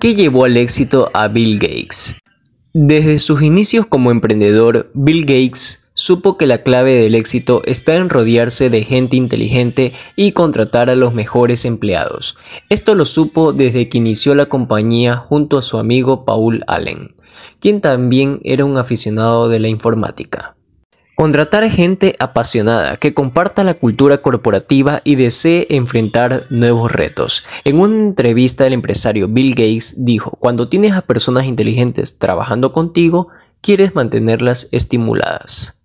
¿Qué llevó al éxito a Bill Gates. Desde sus inicios como emprendedor, Bill Gates supo que la clave del éxito está en rodearse de gente inteligente y contratar a los mejores empleados. Esto lo supo desde que inició la compañía junto a su amigo Paul Allen, quien también era un aficionado de la informática. Contratar gente apasionada que comparta la cultura corporativa y desee enfrentar nuevos retos. En una entrevista el empresario Bill Gates dijo, cuando tienes a personas inteligentes trabajando contigo, quieres mantenerlas estimuladas.